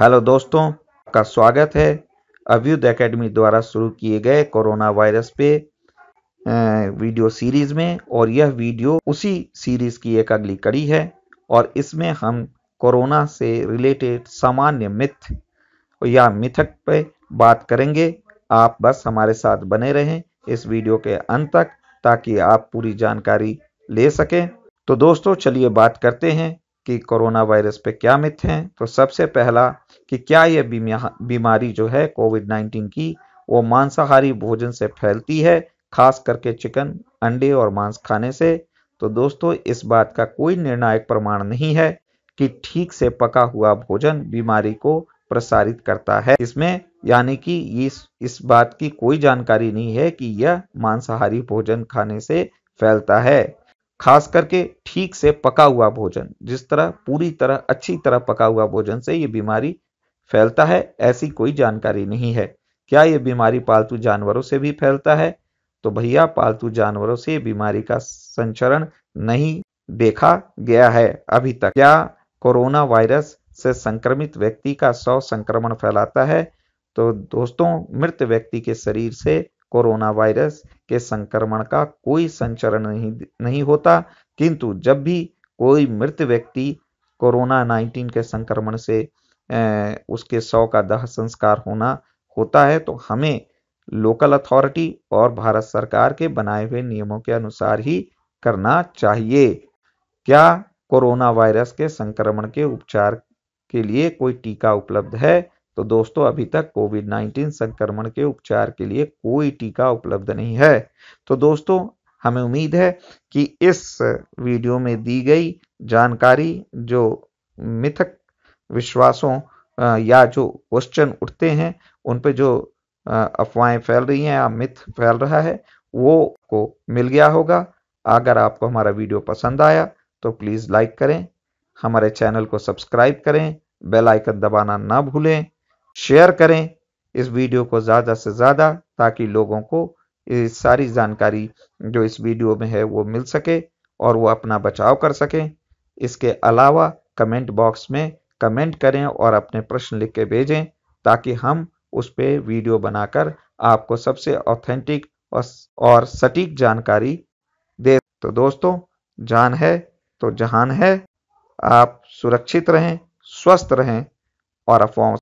hello दोस्तों का स्वागत है अभ्युद एकेडमी द्वारा शुरू किए गए कोरोना वायरस पे वीडियो सीरीज में और यह वीडियो उसी सीरीज की एक अगली कड़ी है और इसमें हम कोरोना से रिलेटेड सामान्य मिथ या मिथक पे बात करेंगे आप बस हमारे साथ बने रहें इस वीडियो के अंत तक ताकि आप पूरी जानकारी ले सकें तो दोस्तों चलिए बात करते हैं कि कोरोना वायरस पे क्या मिथ हैं तो सबसे पहला कि क्या यह बीमारी जो है कोविड 19 की वो मांसाहारी भोजन से फैलती है खास करके चिकन अंडे और मांस खाने से तो दोस्तों इस बात का कोई निर्णायक प्रमाण नहीं है कि ठीक से पका हुआ भोजन बीमारी को प्रसारित करता है इसमें यानी कि इस इस बात की कोई जानकारी नहीं है कि यह मांसाहारी भोजन खाने से फैलता है खास करके ठीक से पका हुआ भोजन जिस तरह पूरी तरह अच्छी तरह पका हुआ भोजन से ये बीमारी फैलता है ऐसी कोई जानकारी नहीं है क्या ये बीमारी पालतू जानवरों से भी फैलता है तो भैया पालतू जानवरों से बीमारी का संचरण नहीं देखा गया है अभी तक क्या कोरोना वायरस से संक्रमित व्यक्ति का सौ संक्रमण फैलाता है तो दोस्तों मृत व्यक्ति के शरीर से कोरोना वायरस के संक्रमण का कोई संचरण नहीं नहीं होता किंतु जब भी कोई मृत व्यक्ति कोरोना 19 के संक्रमण से उसके सौ का दह संस्कार होना होता है तो हमें लोकल अथॉरिटी और भारत सरकार के बनाए हुए नियमों के अनुसार ही करना चाहिए क्या कोरोना वायरस के संक्रमण के उपचार के लिए कोई टीका उपलब्ध है तो दोस्तों अभी तक कोविड 19 संक्रमण के उपचार के लिए कोई टीका उपलब्ध नहीं है तो दोस्तों हमें उम्मीद है कि इस वीडियो में दी गई जानकारी जो मिथक विश्वासों या जो क्वेश्चन उठते हैं उन पे जो अफवाहें फैल रही हैं या मिथ फैल रहा है वो को मिल गया होगा अगर आपको हमारा वीडियो पसंद आया तो प्लीज़ लाइक करें हमारे चैनल को सब्सक्राइब करें बेल आइकन दबाना ना भूलें शेयर करें इस वीडियो को ज़्यादा से ज़्यादा ताकि लोगों को सारी जानकारी जो इस वीडियो में है वो मिल सके और वो अपना बचाव कर सकें इसके अलावा कमेंट बॉक्स में कमेंट करें और अपने प्रश्न लिख के भेजें ताकि हम उस पर वीडियो बनाकर आपको सबसे ऑथेंटिक और, सटीक जानकारी दे तो दोस्तों जान है तो जहान है आप सुरक्षित रहें स्वस्थ रहें और अफवाहों